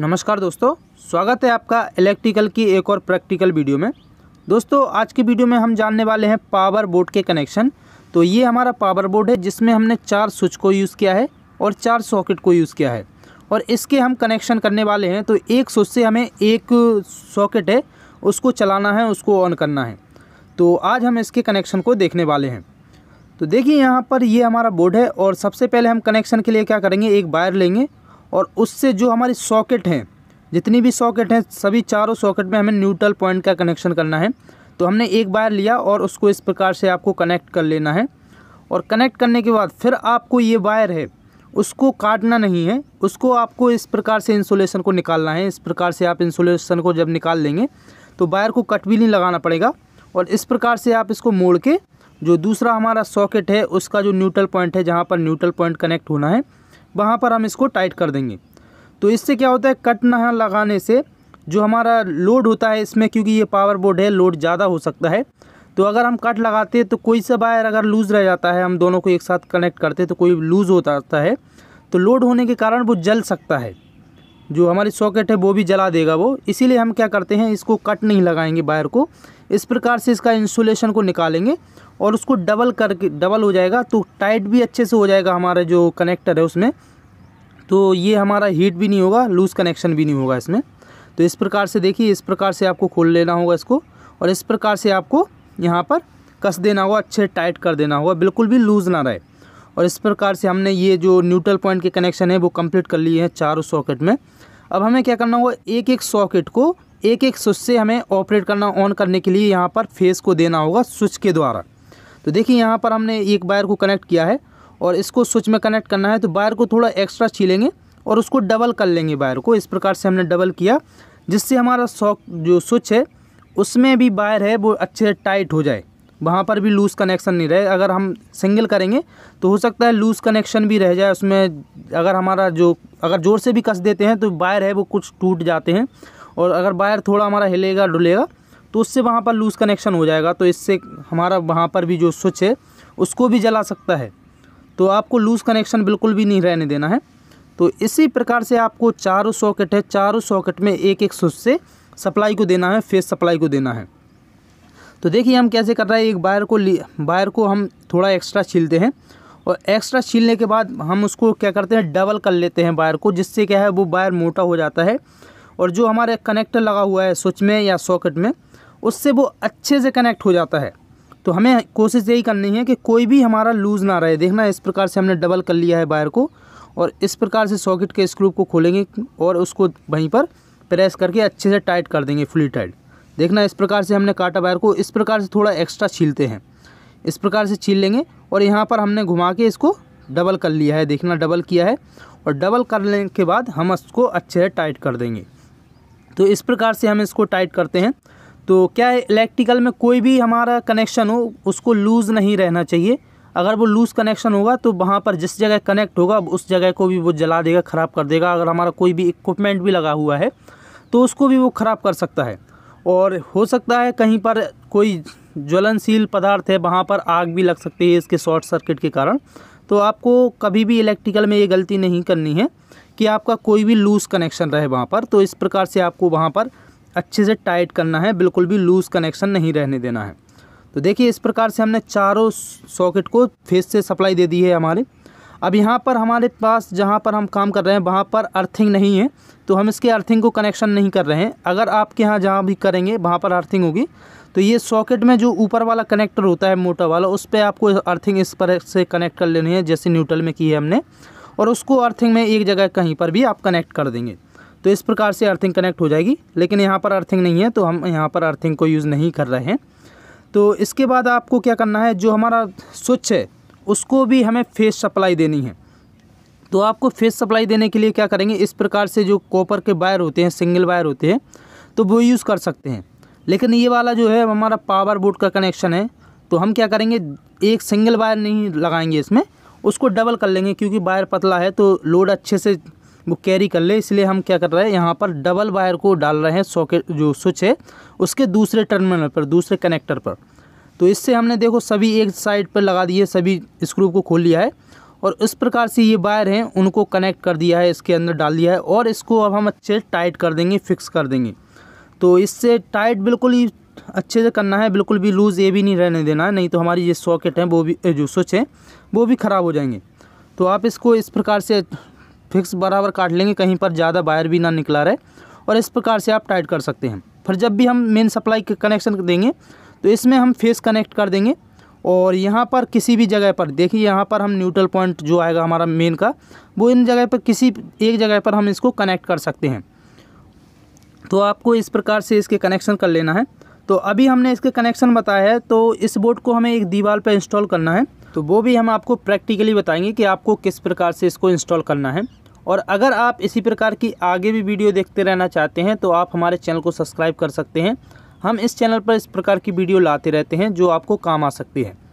नमस्कार दोस्तों स्वागत है आपका इलेक्ट्रिकल की एक और प्रैक्टिकल वीडियो में दोस्तों आज की वीडियो में हम जानने वाले हैं पावर बोर्ड के कनेक्शन तो ये हमारा पावर बोर्ड है जिसमें हमने चार स्विच को यूज़ किया है और चार सॉकेट को यूज़ किया है और इसके हम कनेक्शन करने वाले हैं तो एक स्विच से हमें एक सॉकेट है उसको चलाना है उसको ऑन करना है तो आज हम इसके कनेक्शन को देखने वाले हैं तो देखिए यहाँ पर ये हमारा बोर्ड है और सबसे पहले हम कनेक्शन के लिए क्या करेंगे एक वायर लेंगे और उससे जो हमारी सॉकेट हैं जितनी भी सॉकेट हैं सभी चारों सॉकेट में हमें न्यूट्रल पॉइंट का कनेक्शन करना है तो हमने एक बार लिया और उसको इस प्रकार से आपको कनेक्ट कर लेना है और कनेक्ट करने के बाद फिर आपको ये वायर है उसको काटना नहीं है उसको आपको इस प्रकार से इंसुलेशन को निकालना है इस प्रकार से आप इंसुलेशन को जब निकाल लेंगे तो वायर को कट भी नहीं लगाना पड़ेगा और इस प्रकार से आप इसको मोड़ के जो दूसरा हमारा सॉकेट है उसका जो न्यूट्रल पॉइंट है जहाँ पर न्यूट्रल पॉइंट कनेक्ट होना है वहाँ पर हम इसको टाइट कर देंगे तो इससे क्या होता है कट ना लगाने से जो हमारा लोड होता है इसमें क्योंकि ये पावर बोर्ड है लोड ज़्यादा हो सकता है तो अगर हम कट लगाते हैं तो कोई सा वायर अगर लूज़ रह जाता है हम दोनों को एक साथ कनेक्ट करते हैं तो कोई लूज़ हो जाता है तो लोड होने के कारण वो जल सकता है जो हमारी सॉकेट है वो भी जला देगा वो इसीलिए हम क्या करते हैं इसको कट नहीं लगाएंगे वायर को इस प्रकार से इसका इंसुलेशन को निकालेंगे और उसको डबल करके डबल हो जाएगा तो टाइट भी अच्छे से हो जाएगा हमारा जो कनेक्टर है उसमें तो ये हमारा हीट भी नहीं होगा लूज़ कनेक्शन भी नहीं होगा इसमें तो इस प्रकार से देखिए इस प्रकार से आपको खोल लेना होगा इसको और इस प्रकार से आपको यहाँ पर कस देना होगा अच्छे टाइट कर देना होगा बिल्कुल भी लूज़ ना रहे और इस प्रकार से हमने ये जो न्यूट्रल पॉइंट के कनेक्शन है वो कंप्लीट कर लिए हैं चारों सॉकेट में अब हमें क्या करना होगा एक एक सॉकेट को एक एक स्विच से हमें ऑपरेट करना ऑन करने के लिए यहाँ पर फेस को देना होगा स्विच के द्वारा तो देखिए यहाँ पर हमने एक वायर को कनेक्ट किया है और इसको स्विच में कनेक्ट करना है तो वायर को थोड़ा एक्स्ट्रा छीलेंगे और उसको डबल कर लेंगे वायर को इस प्रकार से हमने डबल किया जिससे हमारा सॉक जो स्विच है उसमें भी वायर है वो अच्छे टाइट हो जाए वहाँ पर भी लूज़ कनेक्शन नहीं रहे अगर हम सिंगल करेंगे तो हो सकता है लूज़ कनेक्शन भी रह जाए उसमें अगर हमारा जो अगर ज़ोर से भी कस देते हैं तो वायर है वो कुछ टूट जाते हैं और अगर वायर थोड़ा हमारा हिलेगा डुलेगा तो उससे वहाँ पर लूज़ कनेक्शन हो जाएगा तो इससे हमारा वहाँ पर भी जो स्विच है उसको भी जला सकता है तो आपको लूज़ कनेक्शन बिल्कुल भी नहीं रहने देना है तो इसी प्रकार से आपको चारों सॉकेट है चारों सॉकेट में एक एक सुच से सप्लाई को देना है फेस सप्लाई को देना है तो देखिए हम कैसे कर रहे हैं एक वायर को वायर को हम थोड़ा एक्स्ट्रा छीलते हैं और एक्स्ट्रा छीलने के बाद हम उसको क्या करते हैं डबल कर लेते हैं वायर को जिससे क्या है वो वायर मोटा हो जाता है और जो हमारे कनेक्टर लगा हुआ है स्विच में या सॉकेट में उससे वो अच्छे से कनेक्ट हो जाता है तो हमें कोशिश यही करनी है कि कोई भी हमारा लूज़ ना रहे देखना इस प्रकार से हमने डबल कर लिया है वायर को और इस प्रकार से सॉकेट के स्क्रू को खोलेंगे और उसको वहीं पर प्रेस करके अच्छे से टाइट कर देंगे फुली टाइट देखना इस प्रकार से हमने काटा वायर को इस प्रकार से थोड़ा एक्स्ट्रा छीलते हैं इस प्रकार से छील लेंगे और यहाँ पर हमने घुमा के इसको डबल कर लिया है देखना डबल किया है और डबल करने के बाद हम इसको अच्छे से टाइट कर देंगे तो इस प्रकार से हम इसको टाइट करते हैं तो क्या इलेक्ट्रिकल में कोई भी हमारा कनेक्शन हो उसको लूज़ नहीं रहना चाहिए अगर वो लूज़ कनेक्शन होगा तो वहाँ पर जिस जगह कनेक्ट होगा उस जगह को भी वो जला देगा ख़राब कर देगा अगर हमारा कोई भी इक्विपमेंट भी लगा हुआ है तो उसको भी वो ख़राब कर सकता है और हो सकता है कहीं पर कोई ज्वलनशील पदार्थ है वहाँ पर आग भी लग सकती है इसके शॉर्ट सर्किट के कारण तो आपको कभी भी इलेक्ट्रिकल में ये गलती नहीं करनी है कि आपका कोई भी लूज़ कनेक्शन रहे वहाँ पर तो इस प्रकार से आपको वहाँ पर अच्छे से टाइट करना है बिल्कुल भी लूज़ कनेक्शन नहीं रहने देना है तो देखिए इस प्रकार से हमने चारों सॉकेट को फेस से सप्लाई दे दी है हमारे अब यहाँ पर हमारे पास जहाँ पर हम काम कर रहे हैं वहाँ पर अर्थिंग नहीं है तो हम इसके अर्थिंग को कनेक्शन नहीं कर रहे हैं अगर आपके यहाँ जहाँ भी करेंगे वहाँ पर अर्थिंग होगी तो ये सॉकेट में जो ऊपर वाला कनेक्टर होता है मोटर वाला उस पर आपको अर्थिंग इस पर से कनेक्ट कर लेनी है जैसे न्यूट्रल में की है हमने और उसको अर्थिंग में एक जगह कहीं पर भी आप कनेक्ट कर देंगे तो इस प्रकार से अर्थिंग कनेक्ट हो जाएगी लेकिन यहाँ पर अर्थिंग नहीं है तो हम यहाँ पर अर्थिंग को यूज़ नहीं कर रहे हैं तो इसके बाद आपको क्या करना है जो हमारा स्विच है उसको भी हमें फेस सप्लाई देनी है तो आपको फेस सप्लाई देने के लिए क्या करेंगे इस प्रकार से जो कॉपर के वायर होते हैं सिंगल वायर होते हैं तो वो यूज़ कर सकते हैं लेकिन ये वाला जो है हमारा पावर बोर्ड का कनेक्शन है तो हम क्या करेंगे एक सिंगल वायर नहीं लगाएंगे इसमें उसको डबल कर लेंगे क्योंकि वायर पतला है तो लोड अच्छे से वो कैरी कर ले इसलिए हम क्या कर रहे हैं यहाँ पर डबल वायर को डाल रहे हैं सॉकेट जो स्विच है उसके दूसरे टर्मिनल पर दूसरे कनेक्टर पर तो इससे हमने देखो सभी एक साइड पर लगा दिए सभी स्क्रू को खोल लिया है और इस प्रकार से ये वायर हैं उनको कनेक्ट कर दिया है इसके अंदर डाल दिया है और इसको अब हम अच्छे टाइट कर देंगे फिक्स कर देंगे तो इससे टाइट बिल्कुल ही अच्छे से करना है बिल्कुल भी लूज़ ये भी नहीं रहने देना है नहीं तो हमारी ये सॉकेट है वो भी जो स्विच है वो भी ख़राब हो जाएंगे तो आप इसको इस प्रकार से फिक्स बराबर काट लेंगे कहीं पर ज़्यादा वायर भी ना निकला रहे और इस प्रकार से आप टाइट कर सकते हैं फिर जब भी हम मेन सप्लाई कनेक्शन देंगे तो इसमें हम फेस कनेक्ट कर देंगे और यहाँ पर किसी भी जगह पर देखिए यहाँ पर हम न्यूट्रल पॉइंट जो आएगा हमारा मेन का वो इन जगह पर किसी एक जगह पर हम इसको कनेक्ट कर सकते हैं तो आपको इस प्रकार से इसके कनेक्शन कर लेना है तो अभी हमने इसके कनेक्शन बताया है तो इस बोर्ड को हमें एक दीवार पर इंस्टॉल करना है तो वो भी हम आपको प्रैक्टिकली बताएंगे कि आपको किस प्रकार से इसको इंस्टॉल करना है और अगर आप इसी प्रकार की आगे भी वीडियो देखते रहना चाहते हैं तो आप हमारे चैनल को सब्सक्राइब कर सकते हैं हम इस चैनल पर इस प्रकार की वीडियो लाते रहते हैं जो आपको काम आ सकती है